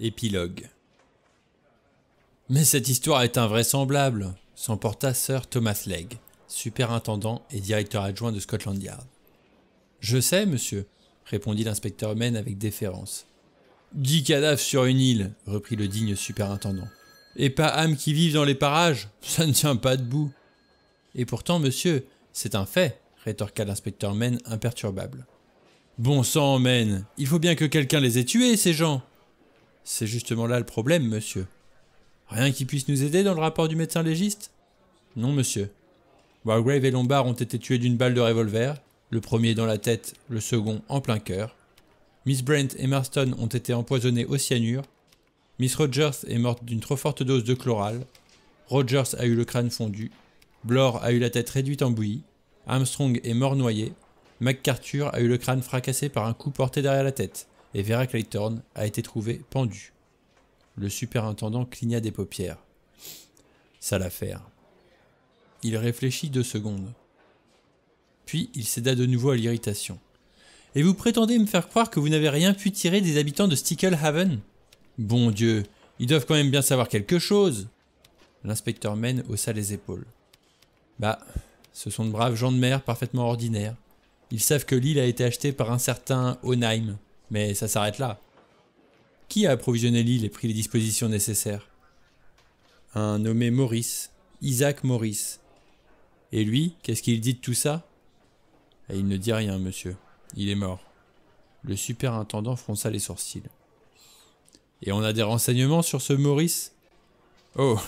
Épilogue. Mais cette histoire est invraisemblable, s'emporta Sir Thomas Legg, superintendant et directeur adjoint de Scotland Yard. Je sais, monsieur, répondit l'inspecteur Maine avec déférence. Dix cadavres sur une île, reprit le digne superintendant. Et pas âmes qui vivent dans les parages, ça ne tient pas debout. Et pourtant, monsieur, c'est un fait, rétorqua l'inspecteur Maine imperturbable. Bon sang, Maine, il faut bien que quelqu'un les ait tués, ces gens. C'est justement là le problème, monsieur. Rien qui puisse nous aider dans le rapport du médecin légiste Non, monsieur. Wargrave et Lombard ont été tués d'une balle de revolver, le premier dans la tête, le second en plein cœur. Miss Brent et Marston ont été empoisonnés au cyanure. Miss Rogers est morte d'une trop forte dose de chloral. Rogers a eu le crâne fondu. Blore a eu la tête réduite en bouillie. Armstrong est mort noyé. MacArthur a eu le crâne fracassé par un coup porté derrière la tête et Vera Clayton a été trouvée pendue. Le superintendant cligna des paupières. Ça affaire. » Il réfléchit deux secondes. Puis il céda de nouveau à l'irritation. Et vous prétendez me faire croire que vous n'avez rien pu tirer des habitants de Sticklehaven Bon Dieu, ils doivent quand même bien savoir quelque chose L'inspecteur Maine haussa les épaules. Bah, ce sont de braves gens de mer parfaitement ordinaires. Ils savent que l'île a été achetée par un certain Onheim, mais ça s'arrête là. Qui a approvisionné l'île et pris les dispositions nécessaires Un nommé Maurice, Isaac Maurice. Et lui, qu'est-ce qu'il dit de tout ça eh, Il ne dit rien, monsieur. Il est mort. Le superintendant fronça les sourcils. Et on a des renseignements sur ce Maurice Oh,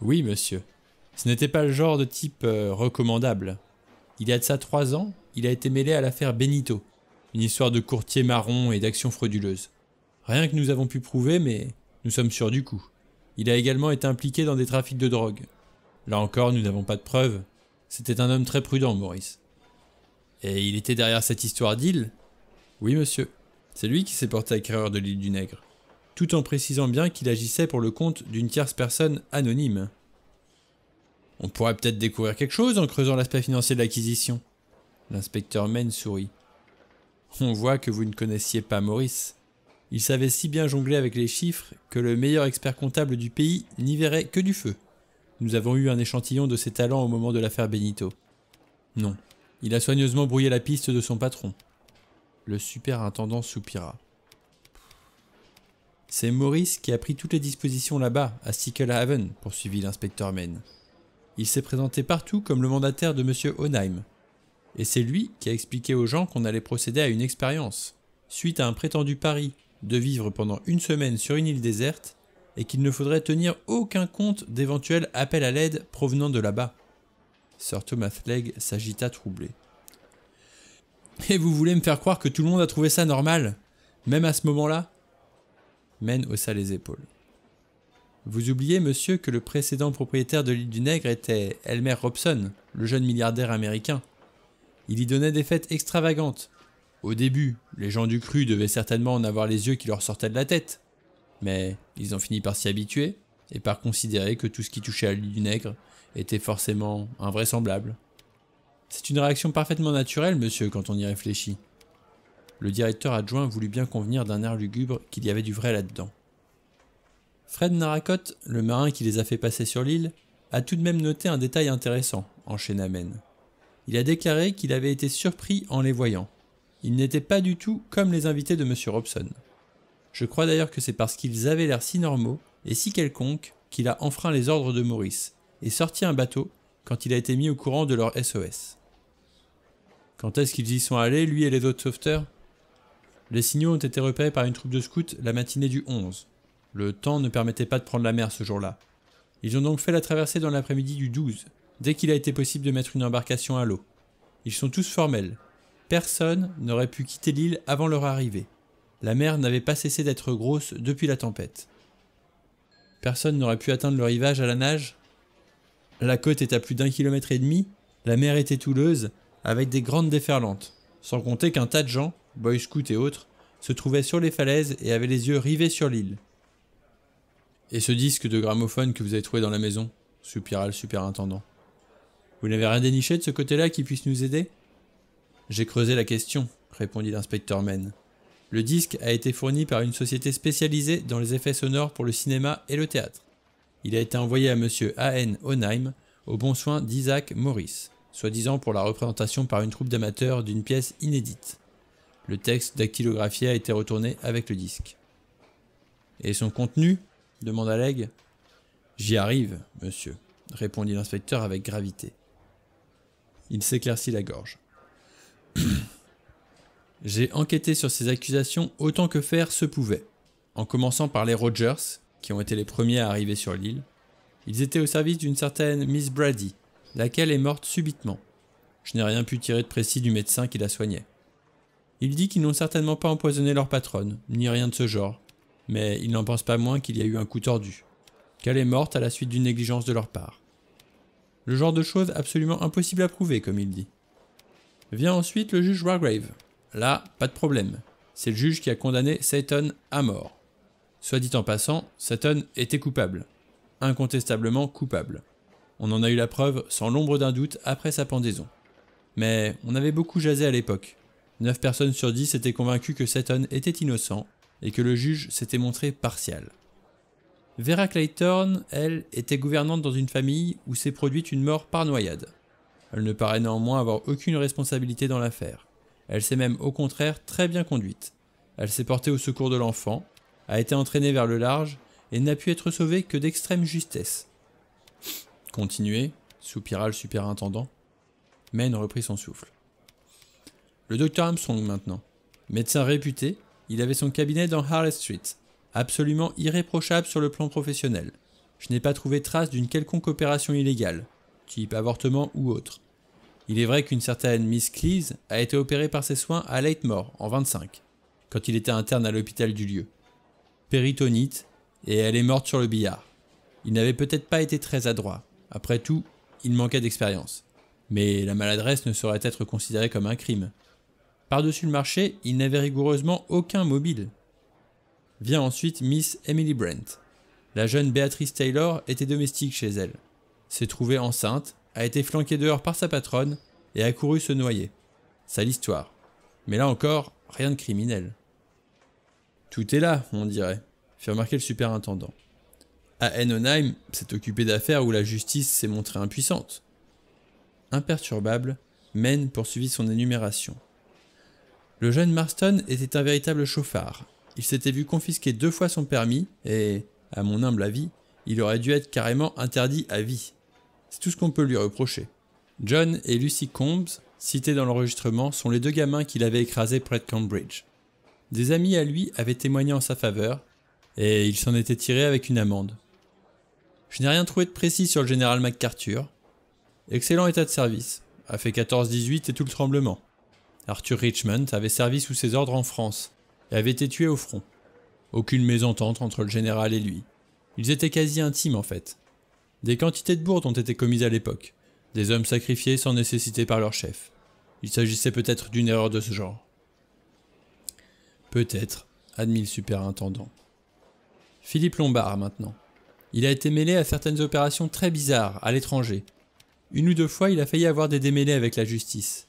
oui, monsieur. Ce n'était pas le genre de type euh, recommandable. Il y a de ça trois ans, il a été mêlé à l'affaire Benito, une histoire de courtier marron et d'action frauduleuse. Rien que nous avons pu prouver, mais nous sommes sûrs du coup. Il a également été impliqué dans des trafics de drogue. Là encore, nous n'avons pas de preuves. C'était un homme très prudent, Maurice. Et il était derrière cette histoire d'île Oui, monsieur. C'est lui qui s'est porté acquéreur de l'île du Nègre, tout en précisant bien qu'il agissait pour le compte d'une tierce personne anonyme. On pourrait peut-être découvrir quelque chose en creusant l'aspect financier de l'acquisition. L'inspecteur Maine sourit. On voit que vous ne connaissiez pas Maurice. Il savait si bien jongler avec les chiffres que le meilleur expert comptable du pays n'y verrait que du feu. Nous avons eu un échantillon de ses talents au moment de l'affaire Benito. Non, il a soigneusement brouillé la piste de son patron. Le superintendant soupira. C'est Maurice qui a pris toutes les dispositions là-bas, à Haven, poursuivit l'inspecteur Maine. Il s'est présenté partout comme le mandataire de M. Honheim. Et c'est lui qui a expliqué aux gens qu'on allait procéder à une expérience, suite à un prétendu pari de vivre pendant une semaine sur une île déserte et qu'il ne faudrait tenir aucun compte d'éventuels appels à l'aide provenant de là-bas. Sir Thomas Legg s'agita troublé. Et vous voulez me faire croire que tout le monde a trouvé ça normal Même à ce moment-là Men haussa les épaules. Vous oubliez, monsieur, que le précédent propriétaire de l'île du Nègre était Elmer Robson, le jeune milliardaire américain, il y donnait des fêtes extravagantes. Au début, les gens du cru devaient certainement en avoir les yeux qui leur sortaient de la tête. Mais ils ont fini par s'y habituer et par considérer que tout ce qui touchait à l'île du nègre était forcément invraisemblable. C'est une réaction parfaitement naturelle, monsieur, quand on y réfléchit. Le directeur adjoint voulut bien convenir d'un air lugubre qu'il y avait du vrai là-dedans. Fred Narracotte, le marin qui les a fait passer sur l'île, a tout de même noté un détail intéressant en Chénamen. Il a déclaré qu'il avait été surpris en les voyant. Ils n'étaient pas du tout comme les invités de M. Robson. Je crois d'ailleurs que c'est parce qu'ils avaient l'air si normaux et si quelconques qu'il a enfreint les ordres de Maurice et sorti un bateau quand il a été mis au courant de leur SOS. Quand est-ce qu'ils y sont allés, lui et les autres sauveteurs Les signaux ont été repérés par une troupe de scouts la matinée du 11. Le temps ne permettait pas de prendre la mer ce jour-là. Ils ont donc fait la traversée dans l'après-midi du 12, dès qu'il a été possible de mettre une embarcation à l'eau. Ils sont tous formels. Personne n'aurait pu quitter l'île avant leur arrivée. La mer n'avait pas cessé d'être grosse depuis la tempête. Personne n'aurait pu atteindre le rivage à la nage. La côte est à plus d'un kilomètre et demi, la mer était houleuse, avec des grandes déferlantes, sans compter qu'un tas de gens, boy scouts et autres, se trouvaient sur les falaises et avaient les yeux rivés sur l'île. Et ce disque de gramophone que vous avez trouvé dans la maison soupira le superintendant. Vous n'avez rien déniché de ce côté-là qui puisse nous aider J'ai creusé la question, répondit l'inspecteur Maine. Le disque a été fourni par une société spécialisée dans les effets sonores pour le cinéma et le théâtre. Il a été envoyé à M. A.N. Onheim au bon soin d'Isaac Morris, soi-disant pour la représentation par une troupe d'amateurs d'une pièce inédite. Le texte dactylographié a été retourné avec le disque. Et son contenu demanda Legge. J'y arrive, monsieur, répondit l'inspecteur avec gravité. Il s'éclaircit la gorge. J'ai enquêté sur ces accusations autant que faire se pouvait, en commençant par les Rogers, qui ont été les premiers à arriver sur l'île. Ils étaient au service d'une certaine Miss Brady, laquelle est morte subitement. Je n'ai rien pu tirer de précis du médecin qui la soignait. Il dit qu'ils n'ont certainement pas empoisonné leur patronne, ni rien de ce genre, mais il n'en pense pas moins qu'il y a eu un coup tordu, qu'elle est morte à la suite d'une négligence de leur part. Le genre de choses absolument impossible à prouver, comme il dit. Vient ensuite le juge Wargrave. Là, pas de problème. C'est le juge qui a condamné Satan à mort. Soit dit en passant, Satan était coupable. Incontestablement coupable. On en a eu la preuve sans l'ombre d'un doute après sa pendaison. Mais on avait beaucoup jasé à l'époque. 9 personnes sur 10 étaient convaincues que Satan était innocent et que le juge s'était montré partial. Vera Clayton, elle, était gouvernante dans une famille où s'est produite une mort par noyade. Elle ne paraît néanmoins avoir aucune responsabilité dans l'affaire. Elle s'est même au contraire très bien conduite. Elle s'est portée au secours de l'enfant, a été entraînée vers le large et n'a pu être sauvée que d'extrême justesse. Continuez, soupira le superintendant. Maine reprit son souffle. Le docteur Armstrong maintenant. Médecin réputé, il avait son cabinet dans Harley Street, absolument irréprochable sur le plan professionnel. Je n'ai pas trouvé trace d'une quelconque opération illégale, type avortement ou autre. Il est vrai qu'une certaine Miss Cleese a été opérée par ses soins à Leitmore en 25, quand il était interne à l'hôpital du lieu. Péritonite, et elle est morte sur le billard. Il n'avait peut-être pas été très adroit. Après tout, il manquait d'expérience. Mais la maladresse ne saurait être considérée comme un crime. Par-dessus le marché, il n'avait rigoureusement aucun mobile, Vient ensuite Miss Emily Brent. La jeune Béatrice Taylor était domestique chez elle. S'est trouvée enceinte, a été flanquée dehors par sa patronne et a couru se noyer. C'est l'histoire. Mais là encore, rien de criminel. Tout est là, on dirait, fit remarquer le superintendant. À Enonheim, s'est occupé d'affaires où la justice s'est montrée impuissante. Imperturbable, Maine poursuivit son énumération. Le jeune Marston était un véritable chauffard, il s'était vu confisquer deux fois son permis et, à mon humble avis, il aurait dû être carrément interdit à vie. C'est tout ce qu'on peut lui reprocher. John et Lucy Combs, cités dans l'enregistrement, sont les deux gamins qu'il avait écrasés près de Cambridge. Des amis à lui avaient témoigné en sa faveur, et il s'en était tiré avec une amende. Je n'ai rien trouvé de précis sur le général MacArthur. Excellent état de service, a fait 14-18 et tout le tremblement. Arthur Richmond avait servi sous ses ordres en France, avait été tué au front. Aucune mésentente entre le général et lui. Ils étaient quasi intimes en fait. Des quantités de bourdes ont été commises à l'époque, des hommes sacrifiés sans nécessité par leur chef. Il s'agissait peut-être d'une erreur de ce genre. Peut-être, admit le superintendant. Philippe Lombard maintenant. Il a été mêlé à certaines opérations très bizarres à l'étranger. Une ou deux fois, il a failli avoir des démêlés avec la justice.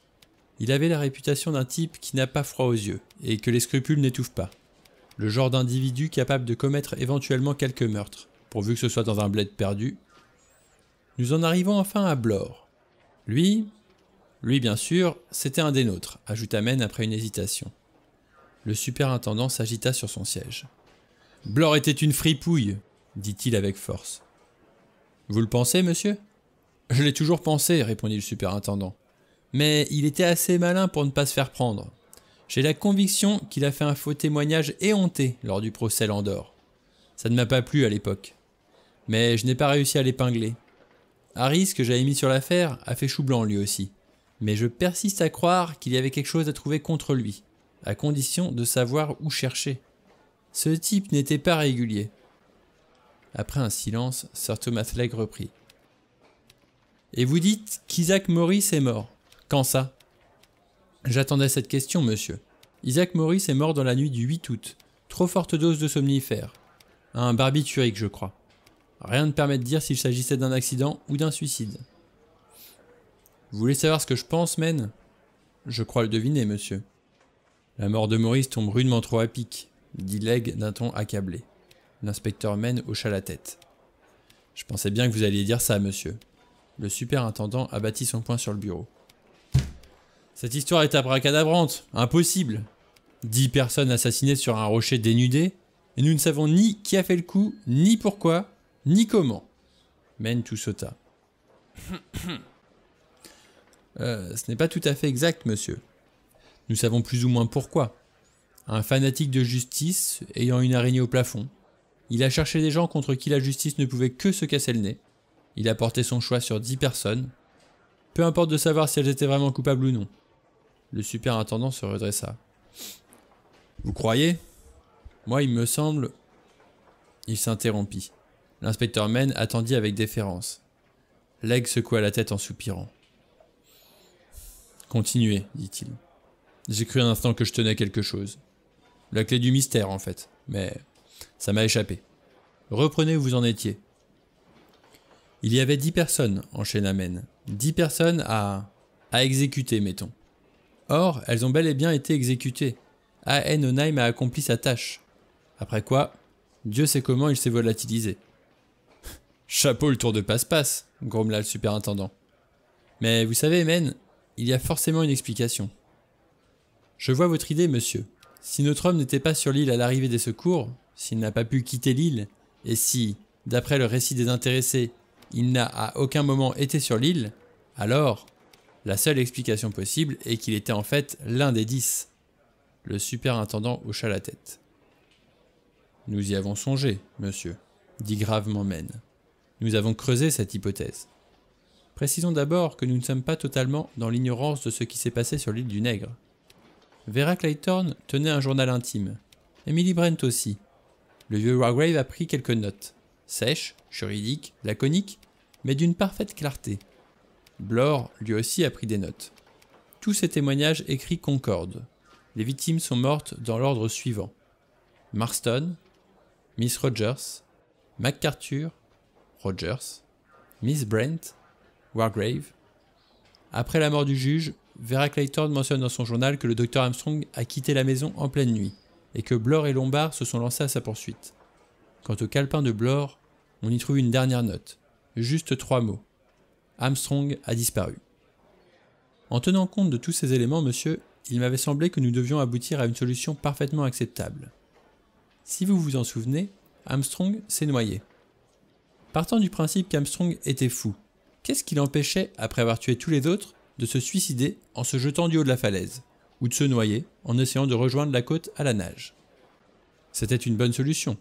Il avait la réputation d'un type qui n'a pas froid aux yeux, et que les scrupules n'étouffent pas. Le genre d'individu capable de commettre éventuellement quelques meurtres, pourvu que ce soit dans un bled perdu. Nous en arrivons enfin à Blore. Lui, lui bien sûr, c'était un des nôtres, ajouta Men après une hésitation. Le superintendant s'agita sur son siège. Blore était une fripouille, dit-il avec force. Vous le pensez, monsieur Je l'ai toujours pensé, répondit le superintendant mais il était assez malin pour ne pas se faire prendre. J'ai la conviction qu'il a fait un faux témoignage éhonté lors du procès Landor. Ça ne m'a pas plu à l'époque. Mais je n'ai pas réussi à l'épingler. Harris, que j'avais mis sur l'affaire, a fait chou blanc lui aussi. Mais je persiste à croire qu'il y avait quelque chose à trouver contre lui, à condition de savoir où chercher. Ce type n'était pas régulier. Après un silence, Sir Thomas Legg reprit. Et vous dites qu'Isaac Morris est mort. Quand ça J'attendais cette question, monsieur. Isaac Maurice est mort dans la nuit du 8 août. Trop forte dose de somnifère. Un barbiturique, je crois. Rien ne permet de dire s'il s'agissait d'un accident ou d'un suicide. Vous voulez savoir ce que je pense, Men Je crois le deviner, monsieur. La mort de Maurice tombe rudement trop à pic, dit Legge d'un ton accablé. L'inspecteur Men hocha la tête. Je pensais bien que vous alliez dire ça, monsieur. Le superintendant abattit son poing sur le bureau. Cette histoire est abracadabrante, impossible. Dix personnes assassinées sur un rocher dénudé, et nous ne savons ni qui a fait le coup, ni pourquoi, ni comment. tout sauta. Euh, ce n'est pas tout à fait exact, monsieur. Nous savons plus ou moins pourquoi. Un fanatique de justice ayant une araignée au plafond. Il a cherché des gens contre qui la justice ne pouvait que se casser le nez. Il a porté son choix sur dix personnes. Peu importe de savoir si elles étaient vraiment coupables ou non. Le superintendant se redressa. Vous croyez Moi, il me semble. Il s'interrompit. L'inspecteur Men attendit avec déférence. Legg secoua la tête en soupirant. Continuez, dit-il. J'ai cru un instant que je tenais quelque chose. La clé du mystère, en fait. Mais ça m'a échappé. Reprenez où vous en étiez. Il y avait dix personnes, enchaîna Men. Dix personnes à. à exécuter, mettons. Or, elles ont bel et bien été exécutées. A.N. a accompli sa tâche. Après quoi, Dieu sait comment il s'est volatilisé. Chapeau le tour de passe-passe, grommela le superintendant. Mais vous savez, Men, il y a forcément une explication. Je vois votre idée, monsieur. Si notre homme n'était pas sur l'île à l'arrivée des secours, s'il n'a pas pu quitter l'île, et si, d'après le récit des intéressés, il n'a à aucun moment été sur l'île, alors la seule explication possible est qu'il était en fait l'un des dix. Le superintendant hocha la tête. Nous y avons songé, monsieur, dit gravement Maine. Nous avons creusé cette hypothèse. Précisons d'abord que nous ne sommes pas totalement dans l'ignorance de ce qui s'est passé sur l'île du Nègre. Vera Clayton tenait un journal intime. Emily Brent aussi. Le vieux Wargrave a pris quelques notes, sèches, juridiques, laconiques, mais d'une parfaite clarté. Blore, lui aussi, a pris des notes. Tous ces témoignages écrits concordent. Les victimes sont mortes dans l'ordre suivant. Marston, Miss Rogers, MacArthur, Rogers, Miss Brent, Wargrave. Après la mort du juge, Vera Clayton mentionne dans son journal que le docteur Armstrong a quitté la maison en pleine nuit et que Blore et Lombard se sont lancés à sa poursuite. Quant au calepin de Blore, on y trouve une dernière note, juste trois mots. Armstrong a disparu. En tenant compte de tous ces éléments, monsieur, il m'avait semblé que nous devions aboutir à une solution parfaitement acceptable. Si vous vous en souvenez, Armstrong s'est noyé. Partant du principe qu'Armstrong était fou, qu'est-ce qui l'empêchait, après avoir tué tous les autres, de se suicider en se jetant du haut de la falaise, ou de se noyer en essayant de rejoindre la côte à la nage C'était une bonne solution.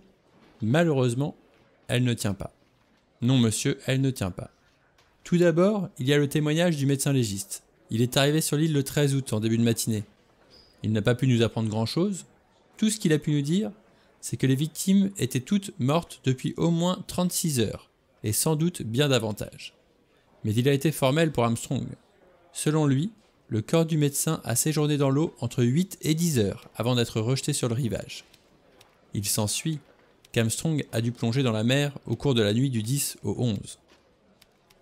Malheureusement, elle ne tient pas. Non, monsieur, elle ne tient pas. Tout d'abord, il y a le témoignage du médecin légiste. Il est arrivé sur l'île le 13 août en début de matinée. Il n'a pas pu nous apprendre grand-chose. Tout ce qu'il a pu nous dire, c'est que les victimes étaient toutes mortes depuis au moins 36 heures, et sans doute bien davantage. Mais il a été formel pour Armstrong. Selon lui, le corps du médecin a séjourné dans l'eau entre 8 et 10 heures avant d'être rejeté sur le rivage. Il s'ensuit qu'Armstrong a dû plonger dans la mer au cours de la nuit du 10 au 11.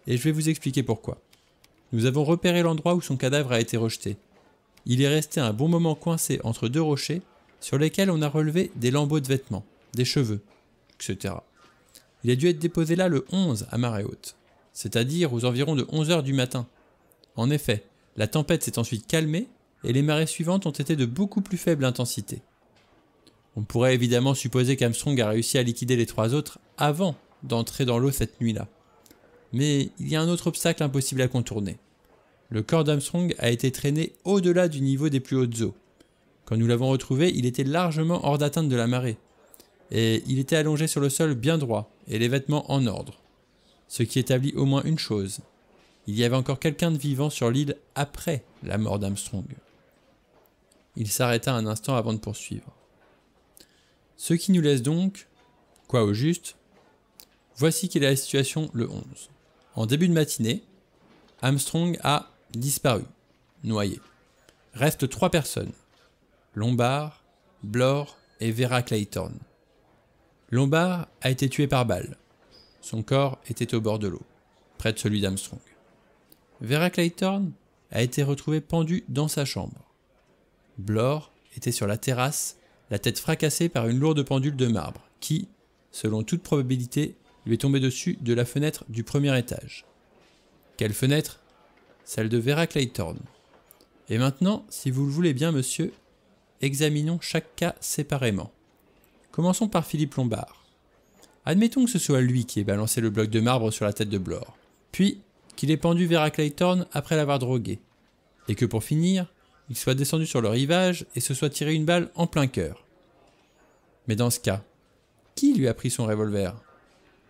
Et je vais vous expliquer pourquoi. Nous avons repéré l'endroit où son cadavre a été rejeté. Il est resté un bon moment coincé entre deux rochers sur lesquels on a relevé des lambeaux de vêtements, des cheveux, etc. Il a dû être déposé là le 11 à marée haute, c'est-à-dire aux environs de 11 heures du matin. En effet, la tempête s'est ensuite calmée et les marées suivantes ont été de beaucoup plus faible intensité. On pourrait évidemment supposer qu'Amstrong a réussi à liquider les trois autres avant d'entrer dans l'eau cette nuit-là. Mais il y a un autre obstacle impossible à contourner. Le corps d'Armstrong a été traîné au-delà du niveau des plus hautes eaux. Quand nous l'avons retrouvé, il était largement hors d'atteinte de la marée. Et il était allongé sur le sol bien droit, et les vêtements en ordre. Ce qui établit au moins une chose. Il y avait encore quelqu'un de vivant sur l'île après la mort d'Armstrong. Il s'arrêta un instant avant de poursuivre. Ce qui nous laisse donc, quoi au juste, voici quelle est la situation le 11. En début de matinée, Armstrong a disparu, noyé. Restent trois personnes, Lombard, Blore et Vera Clayton. Lombard a été tué par balle. Son corps était au bord de l'eau, près de celui d'Armstrong. Vera Clayton a été retrouvée pendue dans sa chambre. Blore était sur la terrasse, la tête fracassée par une lourde pendule de marbre, qui, selon toute probabilité, lui est tombé dessus de la fenêtre du premier étage. Quelle fenêtre Celle de Vera Clayton. Et maintenant, si vous le voulez bien, monsieur, examinons chaque cas séparément. Commençons par Philippe Lombard. Admettons que ce soit lui qui ait balancé le bloc de marbre sur la tête de Blore, puis qu'il ait pendu Vera Clayton après l'avoir drogué, et que pour finir, il soit descendu sur le rivage et se soit tiré une balle en plein cœur. Mais dans ce cas, qui lui a pris son revolver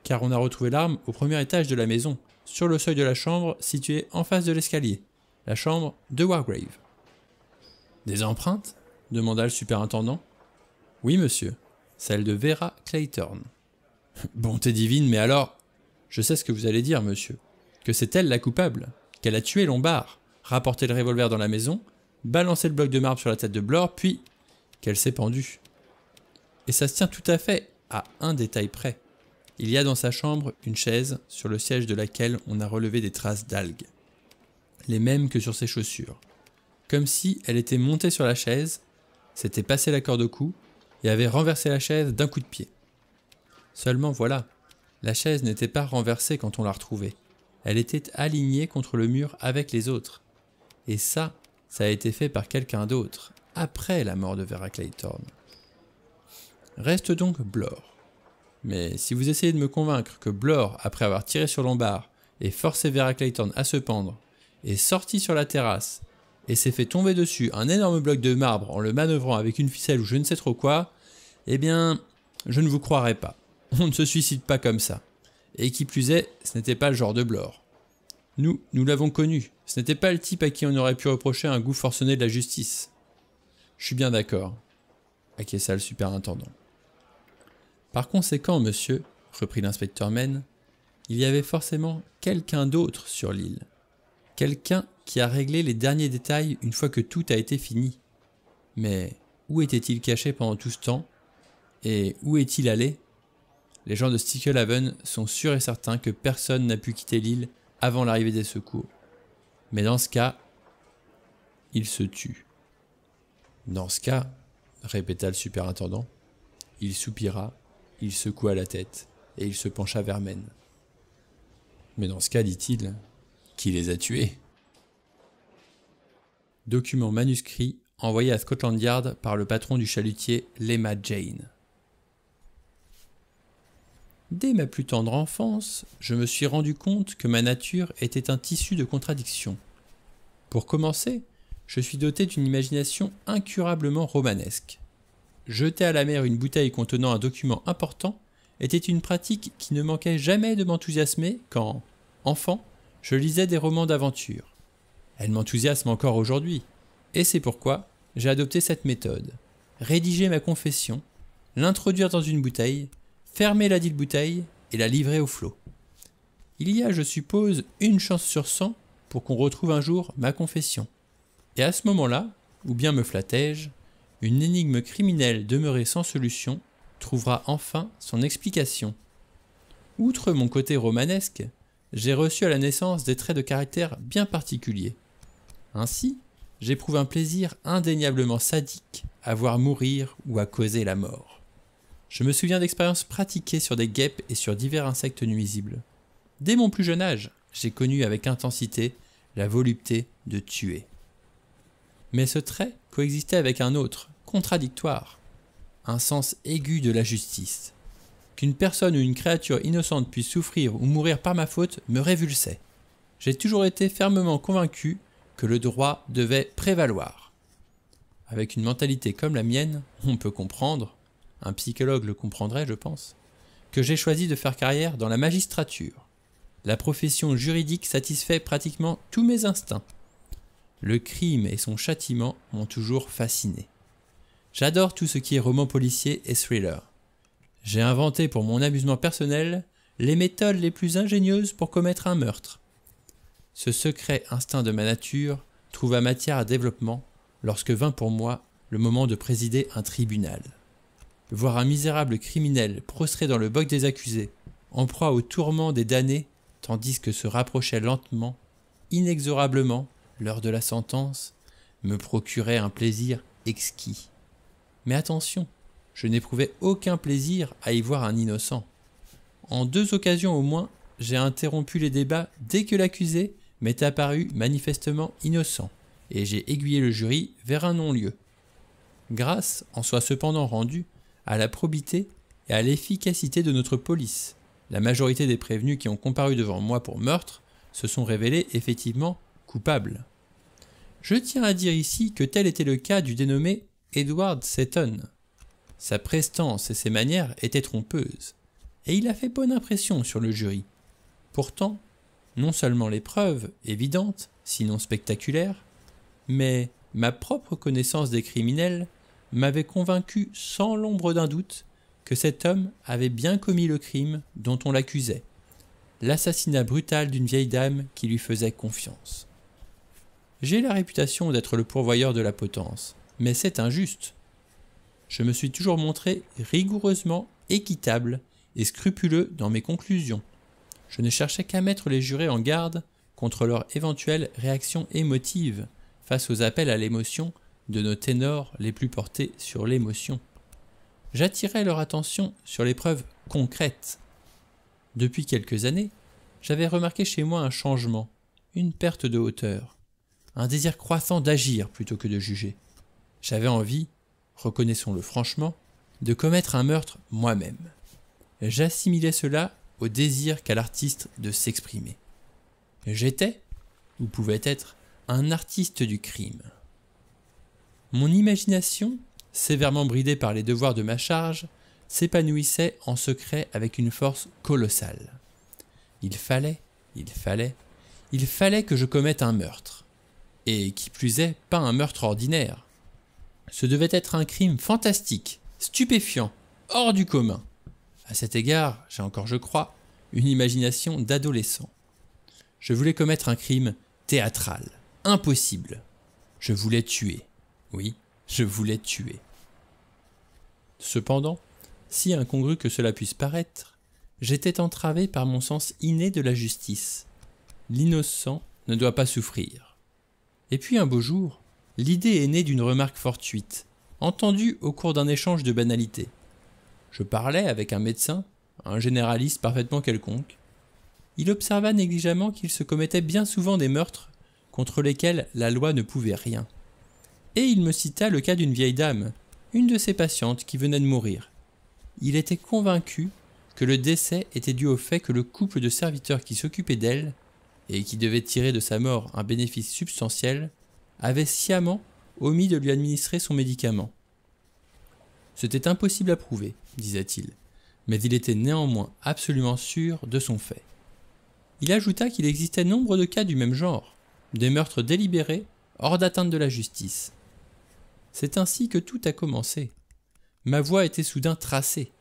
car on a retrouvé l'arme au premier étage de la maison, sur le seuil de la chambre située en face de l'escalier, la chambre de Wargrave. Des empreintes demanda le superintendant. Oui, monsieur, celle de Vera Clayton. Bonté divine, mais alors Je sais ce que vous allez dire, monsieur. Que c'est elle la coupable, qu'elle a tué Lombard, rapporté le revolver dans la maison, balancé le bloc de marbre sur la tête de Blore, puis qu'elle s'est pendue. Et ça se tient tout à fait à un détail près. Il y a dans sa chambre une chaise sur le siège de laquelle on a relevé des traces d'algues, les mêmes que sur ses chaussures. Comme si elle était montée sur la chaise, s'était passé la corde au cou et avait renversé la chaise d'un coup de pied. Seulement voilà, la chaise n'était pas renversée quand on l'a retrouvée. Elle était alignée contre le mur avec les autres. Et ça, ça a été fait par quelqu'un d'autre, après la mort de Vera Clayton. Reste donc Blore. Mais si vous essayez de me convaincre que Blore, après avoir tiré sur Lombard, et forcé Vera Clayton à se pendre, est sorti sur la terrasse, et s'est fait tomber dessus un énorme bloc de marbre en le manœuvrant avec une ficelle ou je ne sais trop quoi, eh bien, je ne vous croirais pas. On ne se suicide pas comme ça. Et qui plus est, ce n'était pas le genre de Blore. Nous, nous l'avons connu. Ce n'était pas le type à qui on aurait pu reprocher un goût forcené de la justice. Je suis bien d'accord, acquiesça le superintendant. Par conséquent, monsieur, reprit l'inspecteur Maine, il y avait forcément quelqu'un d'autre sur l'île. Quelqu'un qui a réglé les derniers détails une fois que tout a été fini. Mais où était-il caché pendant tout ce temps Et où est-il allé Les gens de Sticklehaven sont sûrs et certains que personne n'a pu quitter l'île avant l'arrivée des secours. Mais dans ce cas, il se tue. Dans ce cas, répéta le superintendant, il soupira il secoua la tête, et il se pencha vers Men. Mais dans ce cas, dit-il, qui les a tués Document manuscrit envoyé à Scotland Yard par le patron du chalutier Lema Jane. Dès ma plus tendre enfance, je me suis rendu compte que ma nature était un tissu de contradictions. Pour commencer, je suis doté d'une imagination incurablement romanesque jeter à la mer une bouteille contenant un document important était une pratique qui ne manquait jamais de m'enthousiasmer quand, enfant, je lisais des romans d'aventure. Elle m'enthousiasme encore aujourd'hui, et c'est pourquoi j'ai adopté cette méthode. Rédiger ma confession, l'introduire dans une bouteille, fermer la dite bouteille et la livrer au flot. Il y a, je suppose, une chance sur cent pour qu'on retrouve un jour ma confession. Et à ce moment-là, ou bien me flattais-je, une énigme criminelle demeurée sans solution trouvera enfin son explication. Outre mon côté romanesque, j'ai reçu à la naissance des traits de caractère bien particuliers. Ainsi, j'éprouve un plaisir indéniablement sadique à voir mourir ou à causer la mort. Je me souviens d'expériences pratiquées sur des guêpes et sur divers insectes nuisibles. Dès mon plus jeune âge, j'ai connu avec intensité la volupté de tuer. Mais ce trait coexistait avec un autre, contradictoire, un sens aigu de la justice. Qu'une personne ou une créature innocente puisse souffrir ou mourir par ma faute me révulsait. J'ai toujours été fermement convaincu que le droit devait prévaloir. Avec une mentalité comme la mienne, on peut comprendre, un psychologue le comprendrait je pense, que j'ai choisi de faire carrière dans la magistrature. La profession juridique satisfait pratiquement tous mes instincts le crime et son châtiment m'ont toujours fasciné. J'adore tout ce qui est roman policier et thriller. J'ai inventé pour mon amusement personnel les méthodes les plus ingénieuses pour commettre un meurtre. Ce secret instinct de ma nature trouva matière à développement lorsque vint pour moi le moment de présider un tribunal. Voir un misérable criminel prostré dans le boc des accusés, en proie au tourment des damnés, tandis que se rapprochait lentement, inexorablement, l'heure de la sentence, me procurait un plaisir exquis. Mais attention, je n'éprouvais aucun plaisir à y voir un innocent. En deux occasions au moins, j'ai interrompu les débats dès que l'accusé m'est apparu manifestement innocent, et j'ai aiguillé le jury vers un non-lieu. Grâce en soit cependant rendue à la probité et à l'efficacité de notre police. La majorité des prévenus qui ont comparu devant moi pour meurtre se sont révélés effectivement coupables. Je tiens à dire ici que tel était le cas du dénommé Edward Seton. Sa prestance et ses manières étaient trompeuses, et il a fait bonne impression sur le jury. Pourtant, non seulement les preuves, évidentes, sinon spectaculaires, mais ma propre connaissance des criminels m'avait convaincu sans l'ombre d'un doute que cet homme avait bien commis le crime dont on l'accusait, l'assassinat brutal d'une vieille dame qui lui faisait confiance. J'ai la réputation d'être le pourvoyeur de la potence, mais c'est injuste. Je me suis toujours montré rigoureusement équitable et scrupuleux dans mes conclusions. Je ne cherchais qu'à mettre les jurés en garde contre leur éventuelle réaction émotive face aux appels à l'émotion de nos ténors les plus portés sur l'émotion. J'attirais leur attention sur les preuves concrètes. Depuis quelques années, j'avais remarqué chez moi un changement, une perte de hauteur un désir croissant d'agir plutôt que de juger. J'avais envie, reconnaissons-le franchement, de commettre un meurtre moi-même. J'assimilais cela au désir qu'a l'artiste de s'exprimer. J'étais, ou pouvais être, un artiste du crime. Mon imagination, sévèrement bridée par les devoirs de ma charge, s'épanouissait en secret avec une force colossale. Il fallait, il fallait, il fallait que je commette un meurtre et qui plus est, pas un meurtre ordinaire. Ce devait être un crime fantastique, stupéfiant, hors du commun. À cet égard, j'ai encore, je crois, une imagination d'adolescent. Je voulais commettre un crime théâtral, impossible. Je voulais tuer. Oui, je voulais tuer. Cependant, si incongru que cela puisse paraître, j'étais entravé par mon sens inné de la justice. L'innocent ne doit pas souffrir. Et puis un beau jour, l'idée est née d'une remarque fortuite, entendue au cours d'un échange de banalités. Je parlais avec un médecin, un généraliste parfaitement quelconque. Il observa négligemment qu'il se commettait bien souvent des meurtres contre lesquels la loi ne pouvait rien. Et il me cita le cas d'une vieille dame, une de ses patientes qui venait de mourir. Il était convaincu que le décès était dû au fait que le couple de serviteurs qui s'occupaient d'elle et qui devait tirer de sa mort un bénéfice substantiel, avait sciemment omis de lui administrer son médicament. C'était impossible à prouver, disait-il, mais il était néanmoins absolument sûr de son fait. Il ajouta qu'il existait nombre de cas du même genre, des meurtres délibérés, hors d'atteinte de la justice. C'est ainsi que tout a commencé. Ma voie était soudain tracée,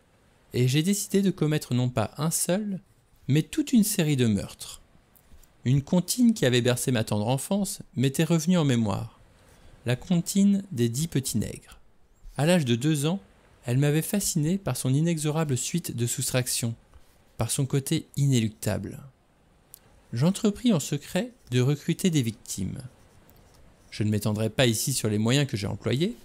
et j'ai décidé de commettre non pas un seul, mais toute une série de meurtres. Une comptine qui avait bercé ma tendre enfance m'était revenue en mémoire. La comptine des dix petits nègres. À l'âge de deux ans, elle m'avait fasciné par son inexorable suite de soustractions, par son côté inéluctable. J'entrepris en secret de recruter des victimes. Je ne m'étendrai pas ici sur les moyens que j'ai employés.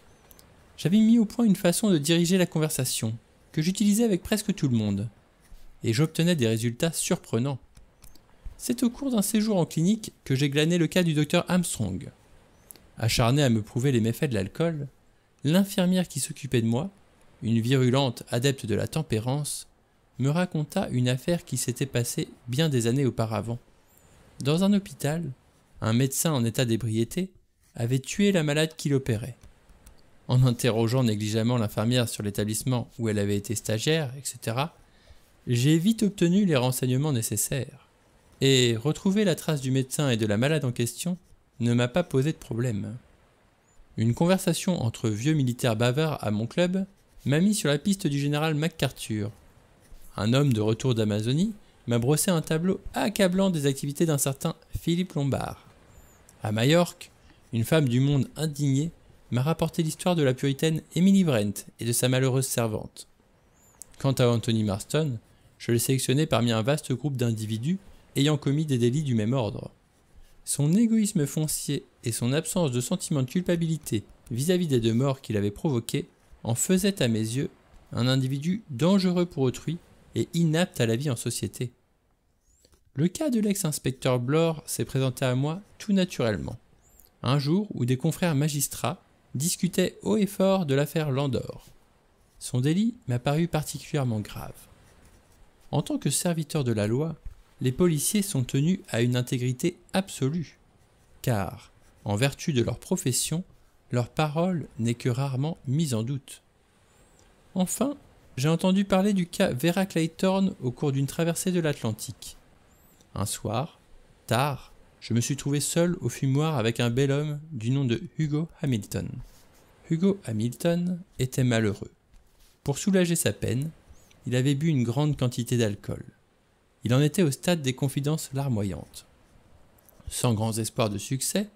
J'avais mis au point une façon de diriger la conversation, que j'utilisais avec presque tout le monde, et j'obtenais des résultats surprenants. C'est au cours d'un séjour en clinique que j'ai glané le cas du docteur Armstrong. Acharné à me prouver les méfaits de l'alcool, l'infirmière qui s'occupait de moi, une virulente adepte de la tempérance, me raconta une affaire qui s'était passée bien des années auparavant. Dans un hôpital, un médecin en état d'ébriété avait tué la malade qui l'opérait. En interrogeant négligemment l'infirmière sur l'établissement où elle avait été stagiaire, etc., j'ai vite obtenu les renseignements nécessaires. Et retrouver la trace du médecin et de la malade en question ne m'a pas posé de problème. Une conversation entre vieux militaires bavards à mon club m'a mis sur la piste du général MacArthur. Un homme de retour d'Amazonie m'a brossé un tableau accablant des activités d'un certain Philippe Lombard. À Majorque, une femme du monde indignée m'a rapporté l'histoire de la puritaine Emily Brent et de sa malheureuse servante. Quant à Anthony Marston, je l'ai sélectionné parmi un vaste groupe d'individus ayant commis des délits du même ordre. Son égoïsme foncier et son absence de sentiment de culpabilité vis-à-vis des deux morts qu'il avait provoquées en faisaient à mes yeux un individu dangereux pour autrui et inapte à la vie en société. Le cas de l'ex-inspecteur Blore s'est présenté à moi tout naturellement, un jour où des confrères magistrats discutaient haut et fort de l'affaire Landor. Son délit m'a paru particulièrement grave. En tant que serviteur de la loi, les policiers sont tenus à une intégrité absolue, car, en vertu de leur profession, leur parole n'est que rarement mise en doute. Enfin, j'ai entendu parler du cas Vera Claythorne au cours d'une traversée de l'Atlantique. Un soir, tard, je me suis trouvé seul au fumoir avec un bel homme du nom de Hugo Hamilton. Hugo Hamilton était malheureux. Pour soulager sa peine, il avait bu une grande quantité d'alcool. Il en était au stade des confidences larmoyantes. Sans grands espoirs de succès,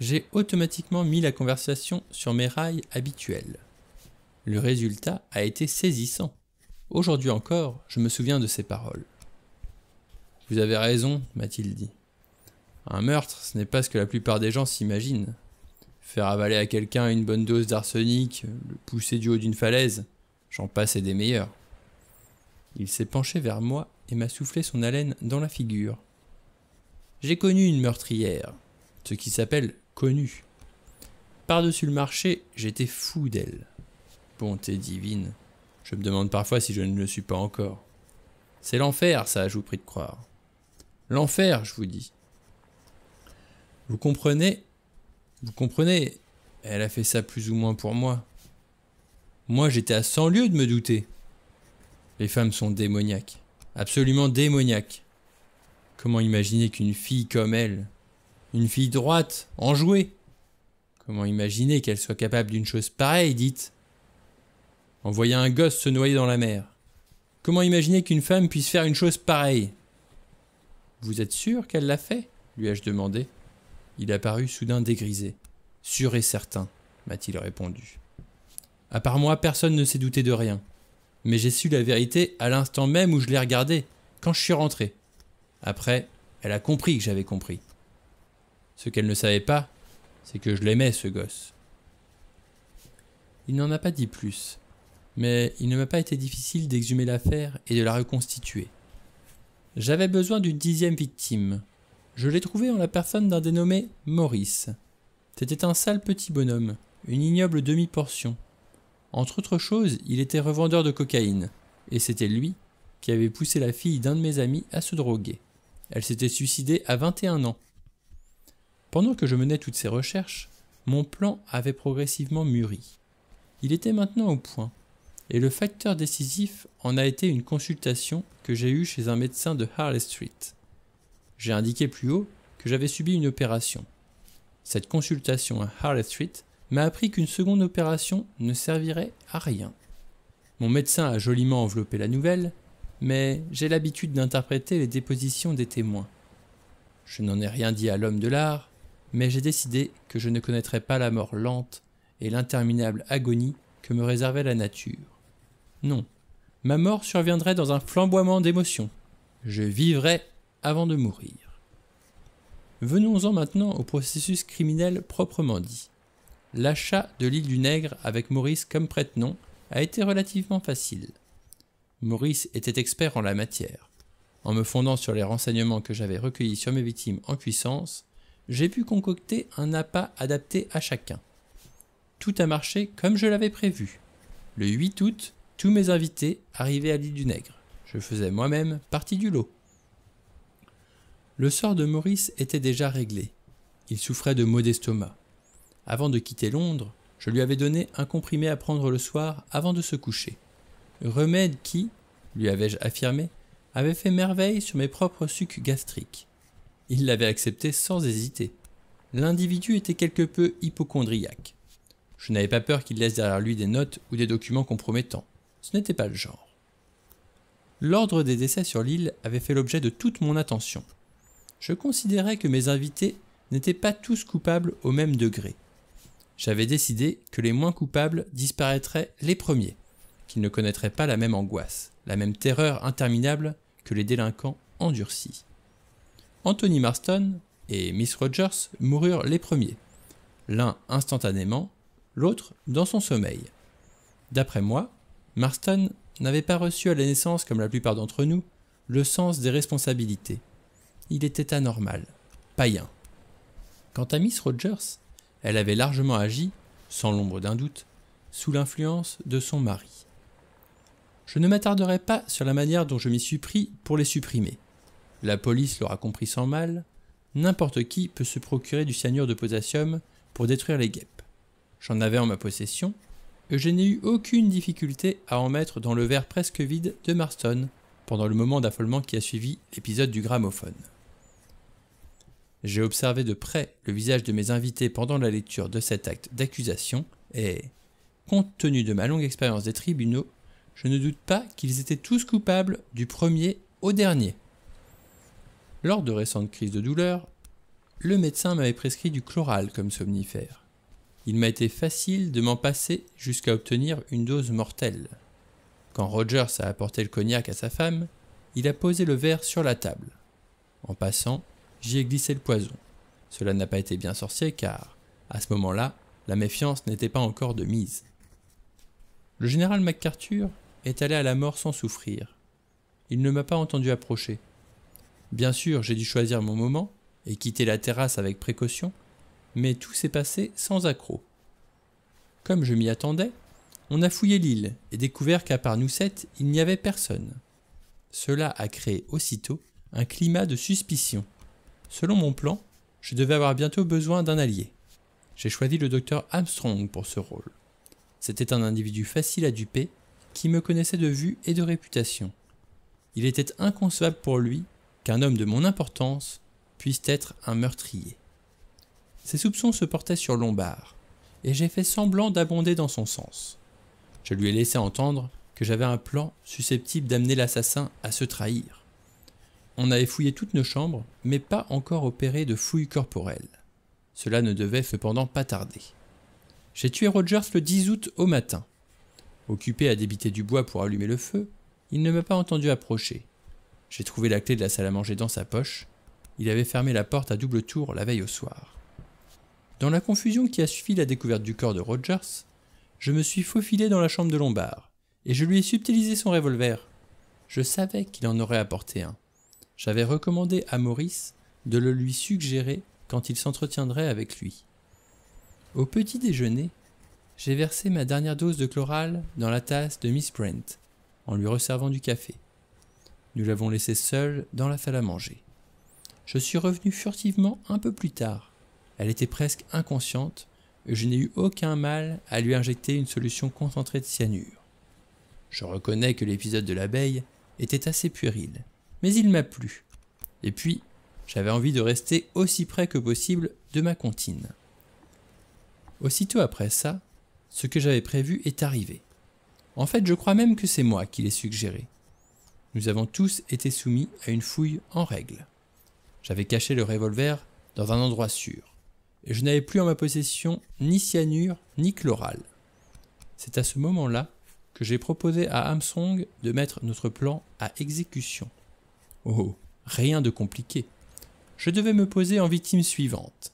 j'ai automatiquement mis la conversation sur mes rails habituels. Le résultat a été saisissant. Aujourd'hui encore, je me souviens de ces paroles. Vous avez raison, m'a-t-il dit. Un meurtre, ce n'est pas ce que la plupart des gens s'imaginent. Faire avaler à quelqu'un une bonne dose d'arsenic, le pousser du haut d'une falaise, j'en passe et des meilleurs. Il s'est penché vers moi et m'a soufflé son haleine dans la figure. J'ai connu une meurtrière, ce qui s'appelle connu. Par-dessus le marché, j'étais fou d'elle. Bonté divine, je me demande parfois si je ne le suis pas encore. C'est l'enfer, ça, je vous prie de croire. L'enfer, je vous dis. Vous comprenez Vous comprenez Elle a fait ça plus ou moins pour moi. Moi, j'étais à cent lieues de me douter. Les femmes sont démoniaques absolument démoniaque. Comment imaginer qu'une fille comme elle, une fille droite, enjouée, comment imaginer qu'elle soit capable d'une chose pareille, dites voyant un gosse se noyer dans la mer. Comment imaginer qu'une femme puisse faire une chose pareille Vous êtes sûr qu'elle l'a fait lui ai-je demandé. Il apparut soudain dégrisé. Sûr et certain, m'a-t-il répondu. À part moi, personne ne s'est douté de rien mais j'ai su la vérité à l'instant même où je l'ai regardée, quand je suis rentré. Après, elle a compris que j'avais compris. Ce qu'elle ne savait pas, c'est que je l'aimais, ce gosse. Il n'en a pas dit plus, mais il ne m'a pas été difficile d'exhumer l'affaire et de la reconstituer. J'avais besoin d'une dixième victime. Je l'ai trouvée en la personne d'un dénommé Maurice. C'était un sale petit bonhomme, une ignoble demi-portion, entre autres choses, il était revendeur de cocaïne, et c'était lui qui avait poussé la fille d'un de mes amis à se droguer. Elle s'était suicidée à 21 ans. Pendant que je menais toutes ces recherches, mon plan avait progressivement mûri. Il était maintenant au point, et le facteur décisif en a été une consultation que j'ai eue chez un médecin de Harley Street. J'ai indiqué plus haut que j'avais subi une opération. Cette consultation à Harley Street m'a appris qu'une seconde opération ne servirait à rien. Mon médecin a joliment enveloppé la nouvelle, mais j'ai l'habitude d'interpréter les dépositions des témoins. Je n'en ai rien dit à l'homme de l'art, mais j'ai décidé que je ne connaîtrais pas la mort lente et l'interminable agonie que me réservait la nature. Non, ma mort surviendrait dans un flamboiement d'émotions. Je vivrais avant de mourir. Venons-en maintenant au processus criminel proprement dit l'achat de l'île du Nègre avec Maurice comme prête-nom a été relativement facile. Maurice était expert en la matière. En me fondant sur les renseignements que j'avais recueillis sur mes victimes en puissance, j'ai pu concocter un appât adapté à chacun. Tout a marché comme je l'avais prévu. Le 8 août, tous mes invités arrivaient à l'île du Nègre. Je faisais moi-même partie du lot. Le sort de Maurice était déjà réglé. Il souffrait de maux d'estomac. Avant de quitter Londres, je lui avais donné un comprimé à prendre le soir avant de se coucher. Remède qui, lui avais-je affirmé, avait fait merveille sur mes propres sucs gastriques. Il l'avait accepté sans hésiter. L'individu était quelque peu hypochondriaque. Je n'avais pas peur qu'il laisse derrière lui des notes ou des documents compromettants. Ce n'était pas le genre. L'ordre des décès sur l'île avait fait l'objet de toute mon attention. Je considérais que mes invités n'étaient pas tous coupables au même degré j'avais décidé que les moins coupables disparaîtraient les premiers, qu'ils ne connaîtraient pas la même angoisse, la même terreur interminable que les délinquants endurcis. Anthony Marston et Miss Rogers moururent les premiers, l'un instantanément, l'autre dans son sommeil. D'après moi, Marston n'avait pas reçu à la naissance, comme la plupart d'entre nous, le sens des responsabilités. Il était anormal, païen. Quant à Miss Rogers, elle avait largement agi, sans l'ombre d'un doute, sous l'influence de son mari. Je ne m'attarderai pas sur la manière dont je m'y suis pris pour les supprimer. La police l'aura compris sans mal, n'importe qui peut se procurer du cyanure de potassium pour détruire les guêpes. J'en avais en ma possession, et je n'ai eu aucune difficulté à en mettre dans le verre presque vide de Marston pendant le moment d'affolement qui a suivi l'épisode du gramophone. J'ai observé de près le visage de mes invités pendant la lecture de cet acte d'accusation et, compte tenu de ma longue expérience des tribunaux, je ne doute pas qu'ils étaient tous coupables du premier au dernier. Lors de récentes crises de douleur, le médecin m'avait prescrit du chloral comme somnifère. Il m'a été facile de m'en passer jusqu'à obtenir une dose mortelle. Quand Rogers a apporté le cognac à sa femme, il a posé le verre sur la table. En passant, j'y ai glissé le poison. Cela n'a pas été bien sorcier car, à ce moment-là, la méfiance n'était pas encore de mise. Le général MacArthur est allé à la mort sans souffrir. Il ne m'a pas entendu approcher. Bien sûr, j'ai dû choisir mon moment et quitter la terrasse avec précaution, mais tout s'est passé sans accroc. Comme je m'y attendais, on a fouillé l'île et découvert qu'à part nous sept, il n'y avait personne. Cela a créé aussitôt un climat de suspicion. Selon mon plan, je devais avoir bientôt besoin d'un allié. J'ai choisi le docteur Armstrong pour ce rôle. C'était un individu facile à duper, qui me connaissait de vue et de réputation. Il était inconcevable pour lui qu'un homme de mon importance puisse être un meurtrier. Ses soupçons se portaient sur Lombard, et j'ai fait semblant d'abonder dans son sens. Je lui ai laissé entendre que j'avais un plan susceptible d'amener l'assassin à se trahir. On avait fouillé toutes nos chambres, mais pas encore opéré de fouilles corporelles. Cela ne devait cependant pas tarder. J'ai tué Rogers le 10 août au matin. Occupé à débiter du bois pour allumer le feu, il ne m'a pas entendu approcher. J'ai trouvé la clé de la salle à manger dans sa poche. Il avait fermé la porte à double tour la veille au soir. Dans la confusion qui a suivi la découverte du corps de Rogers, je me suis faufilé dans la chambre de Lombard et je lui ai subtilisé son revolver. Je savais qu'il en aurait apporté un. J'avais recommandé à Maurice de le lui suggérer quand il s'entretiendrait avec lui. Au petit déjeuner, j'ai versé ma dernière dose de chloral dans la tasse de Miss Brent, en lui resservant du café. Nous l'avons laissée seule dans la salle à manger. Je suis revenu furtivement un peu plus tard. Elle était presque inconsciente, et je n'ai eu aucun mal à lui injecter une solution concentrée de cyanure. Je reconnais que l'épisode de l'abeille était assez puéril, mais il m'a plu. Et puis, j'avais envie de rester aussi près que possible de ma comptine. Aussitôt après ça, ce que j'avais prévu est arrivé. En fait, je crois même que c'est moi qui l'ai suggéré. Nous avons tous été soumis à une fouille en règle. J'avais caché le revolver dans un endroit sûr, et je n'avais plus en ma possession ni cyanure ni chloral. C'est à ce moment-là que j'ai proposé à Armstrong de mettre notre plan à exécution. Oh, rien de compliqué. Je devais me poser en victime suivante.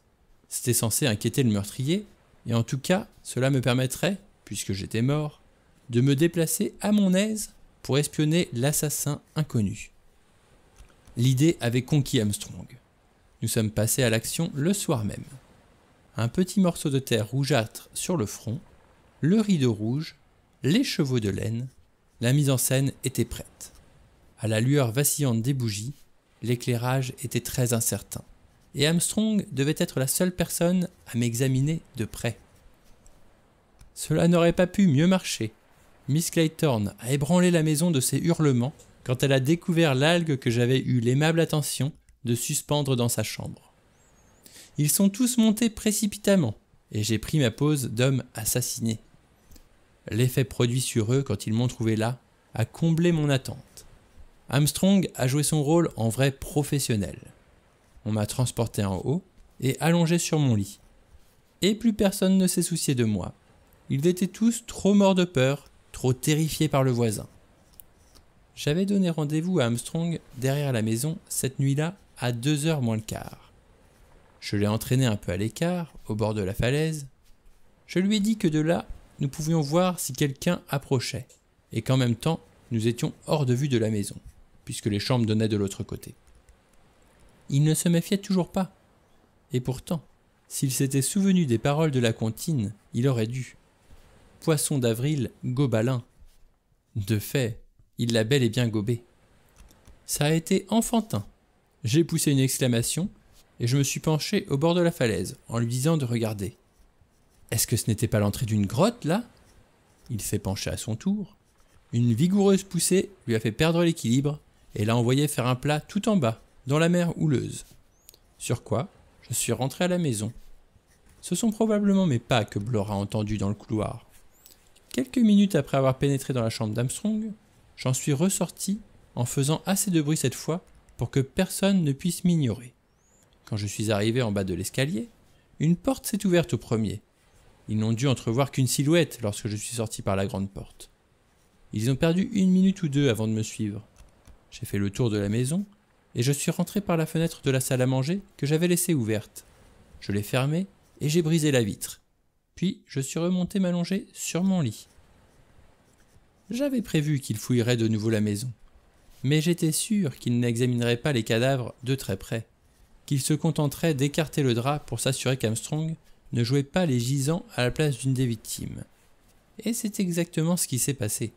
C'était censé inquiéter le meurtrier, et en tout cas, cela me permettrait, puisque j'étais mort, de me déplacer à mon aise pour espionner l'assassin inconnu. L'idée avait conquis Armstrong. Nous sommes passés à l'action le soir même. Un petit morceau de terre rougeâtre sur le front, le rideau rouge, les chevaux de laine, la mise en scène était prête. À la lueur vacillante des bougies, l'éclairage était très incertain, et Armstrong devait être la seule personne à m'examiner de près. Cela n'aurait pas pu mieux marcher. Miss Claythorne a ébranlé la maison de ses hurlements quand elle a découvert l'algue que j'avais eu l'aimable attention de suspendre dans sa chambre. Ils sont tous montés précipitamment, et j'ai pris ma pose d'homme assassiné. L'effet produit sur eux quand ils m'ont trouvé là a comblé mon attente. Armstrong a joué son rôle en vrai professionnel. On m'a transporté en haut et allongé sur mon lit. Et plus personne ne s'est soucié de moi. Ils étaient tous trop morts de peur, trop terrifiés par le voisin. J'avais donné rendez-vous à Armstrong derrière la maison cette nuit-là à 2h moins le quart. Je l'ai entraîné un peu à l'écart, au bord de la falaise. Je lui ai dit que de là, nous pouvions voir si quelqu'un approchait, et qu'en même temps, nous étions hors de vue de la maison puisque les chambres donnaient de l'autre côté. Il ne se méfiait toujours pas. Et pourtant, s'il s'était souvenu des paroles de la comptine, il aurait dû. Poisson d'avril, gobalin. De fait, il l'a bel et bien gobé. Ça a été enfantin. J'ai poussé une exclamation et je me suis penché au bord de la falaise en lui disant de regarder. Est-ce que ce n'était pas l'entrée d'une grotte là Il s'est penché à son tour. Une vigoureuse poussée lui a fait perdre l'équilibre et l'a envoyé faire un plat tout en bas, dans la mer houleuse. Sur quoi, je suis rentré à la maison. Ce sont probablement mes pas que Blore a entendus dans le couloir. Quelques minutes après avoir pénétré dans la chambre d'Armstrong, j'en suis ressorti en faisant assez de bruit cette fois pour que personne ne puisse m'ignorer. Quand je suis arrivé en bas de l'escalier, une porte s'est ouverte au premier. Ils n'ont dû entrevoir qu'une silhouette lorsque je suis sorti par la grande porte. Ils ont perdu une minute ou deux avant de me suivre. J'ai fait le tour de la maison et je suis rentré par la fenêtre de la salle à manger que j'avais laissée ouverte. Je l'ai fermée et j'ai brisé la vitre. Puis je suis remonté m'allonger sur mon lit. J'avais prévu qu'il fouillerait de nouveau la maison, mais j'étais sûr qu'il n'examinerait pas les cadavres de très près, qu'il se contenterait d'écarter le drap pour s'assurer qu'Armstrong ne jouait pas les gisants à la place d'une des victimes. Et c'est exactement ce qui s'est passé.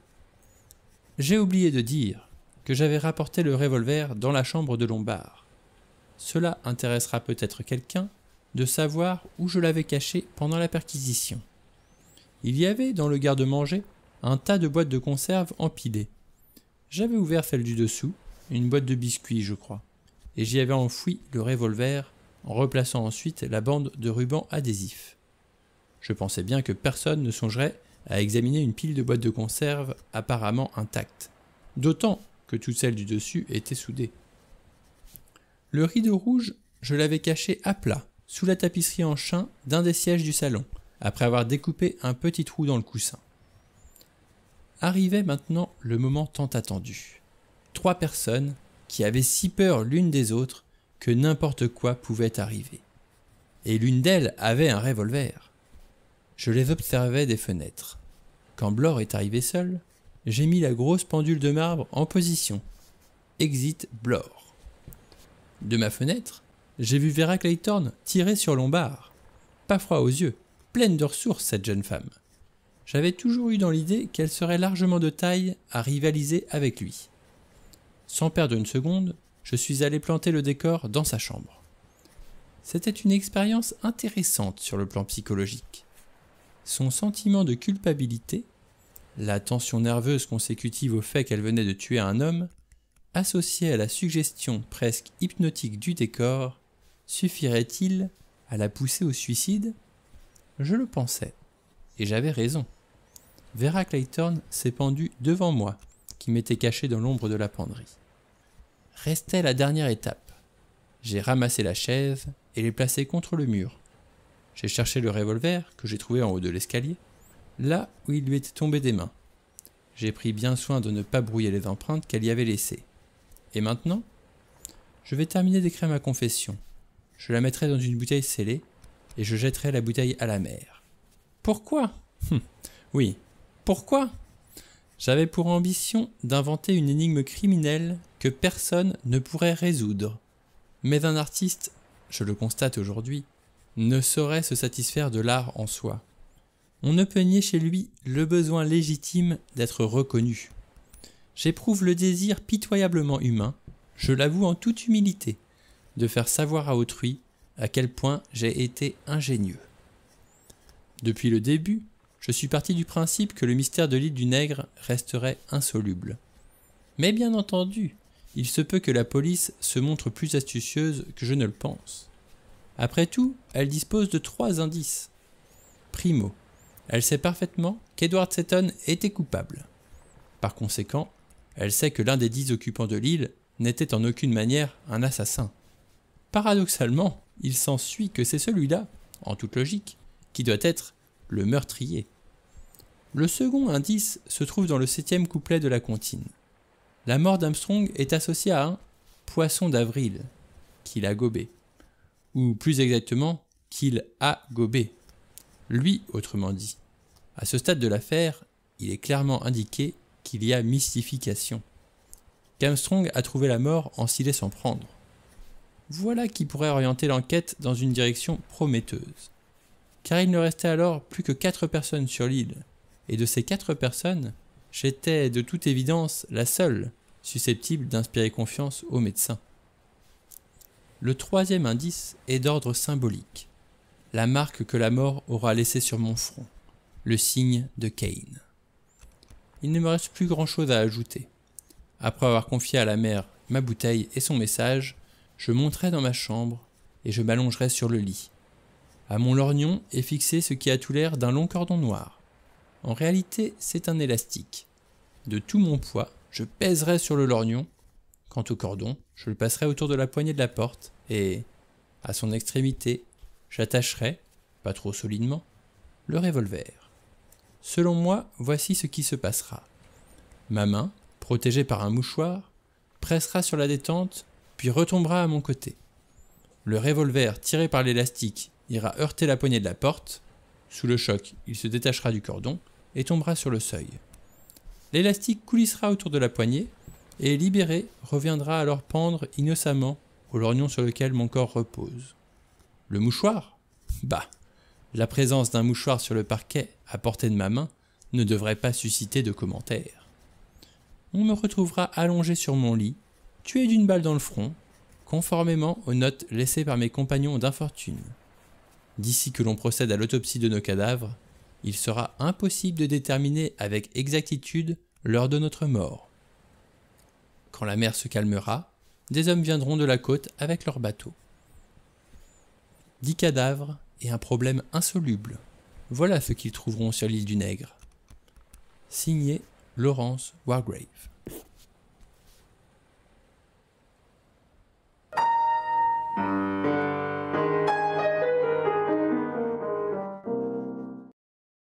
J'ai oublié de dire, que j'avais rapporté le revolver dans la chambre de Lombard. Cela intéressera peut-être quelqu'un de savoir où je l'avais caché pendant la perquisition. Il y avait dans le garde-manger un tas de boîtes de conserve empilées. J'avais ouvert celle du dessous, une boîte de biscuits je crois, et j'y avais enfoui le revolver en replaçant ensuite la bande de ruban adhésif. Je pensais bien que personne ne songerait à examiner une pile de boîtes de conserve apparemment intactes. D'autant que toutes celles du dessus étaient soudées. Le rideau rouge, je l'avais caché à plat, sous la tapisserie en chin d'un des sièges du salon, après avoir découpé un petit trou dans le coussin. Arrivait maintenant le moment tant attendu. Trois personnes qui avaient si peur l'une des autres que n'importe quoi pouvait arriver. Et l'une d'elles avait un revolver. Je les observais des fenêtres. Quand Blore est arrivé seul, j'ai mis la grosse pendule de marbre en position. Exit Blore. De ma fenêtre, j'ai vu Vera Clayton tirer sur Lombard. Pas froid aux yeux, pleine de ressources cette jeune femme. J'avais toujours eu dans l'idée qu'elle serait largement de taille à rivaliser avec lui. Sans perdre une seconde, je suis allé planter le décor dans sa chambre. C'était une expérience intéressante sur le plan psychologique. Son sentiment de culpabilité la tension nerveuse consécutive au fait qu'elle venait de tuer un homme, associée à la suggestion presque hypnotique du décor, suffirait-il à la pousser au suicide Je le pensais, et j'avais raison. Vera Clayton s'est pendue devant moi, qui m'était cachée dans l'ombre de la penderie. Restait la dernière étape. J'ai ramassé la chaise et l'ai placée contre le mur. J'ai cherché le revolver que j'ai trouvé en haut de l'escalier là où il lui était tombé des mains. J'ai pris bien soin de ne pas brouiller les empreintes qu'elle y avait laissées. Et maintenant Je vais terminer d'écrire ma confession. Je la mettrai dans une bouteille scellée et je jetterai la bouteille à la mer. Pourquoi hum, Oui, pourquoi J'avais pour ambition d'inventer une énigme criminelle que personne ne pourrait résoudre. Mais un artiste, je le constate aujourd'hui, ne saurait se satisfaire de l'art en soi on ne peut nier chez lui le besoin légitime d'être reconnu. J'éprouve le désir pitoyablement humain, je l'avoue en toute humilité, de faire savoir à autrui à quel point j'ai été ingénieux. Depuis le début, je suis parti du principe que le mystère de l'île du Nègre resterait insoluble. Mais bien entendu, il se peut que la police se montre plus astucieuse que je ne le pense. Après tout, elle dispose de trois indices. Primo, elle sait parfaitement qu'Edward Seton était coupable. Par conséquent, elle sait que l'un des dix occupants de l'île n'était en aucune manière un assassin. Paradoxalement, il s'ensuit que c'est celui-là, en toute logique, qui doit être le meurtrier. Le second indice se trouve dans le septième couplet de la comptine. La mort d'Armstrong est associée à un poisson d'avril qu'il a gobé, ou plus exactement qu'il a gobé. Lui, autrement dit. À ce stade de l'affaire, il est clairement indiqué qu'il y a mystification. Camstrong a trouvé la mort en s'y laissant prendre. Voilà qui pourrait orienter l'enquête dans une direction prometteuse. Car il ne restait alors plus que quatre personnes sur l'île, et de ces quatre personnes, j'étais de toute évidence la seule susceptible d'inspirer confiance au médecin. Le troisième indice est d'ordre symbolique la marque que la mort aura laissée sur mon front, le signe de Cain. Il ne me reste plus grand-chose à ajouter. Après avoir confié à la mère ma bouteille et son message, je monterai dans ma chambre et je m'allongerai sur le lit. À mon lorgnon est fixé ce qui a tout l'air d'un long cordon noir. En réalité, c'est un élastique. De tout mon poids, je pèserai sur le lorgnon. Quant au cordon, je le passerai autour de la poignée de la porte et, à son extrémité, j'attacherai, pas trop solidement, le revolver. Selon moi, voici ce qui se passera. Ma main, protégée par un mouchoir, pressera sur la détente, puis retombera à mon côté. Le revolver tiré par l'élastique ira heurter la poignée de la porte. Sous le choc, il se détachera du cordon et tombera sur le seuil. L'élastique coulissera autour de la poignée et, libéré, reviendra alors pendre innocemment au lorgnon sur lequel mon corps repose. Le mouchoir Bah, la présence d'un mouchoir sur le parquet à portée de ma main ne devrait pas susciter de commentaires. On me retrouvera allongé sur mon lit, tué d'une balle dans le front, conformément aux notes laissées par mes compagnons d'infortune. D'ici que l'on procède à l'autopsie de nos cadavres, il sera impossible de déterminer avec exactitude l'heure de notre mort. Quand la mer se calmera, des hommes viendront de la côte avec leurs bateaux dix cadavres et un problème insoluble. Voilà ce qu'ils trouveront sur l'île du Nègre. Signé Laurence Wargrave.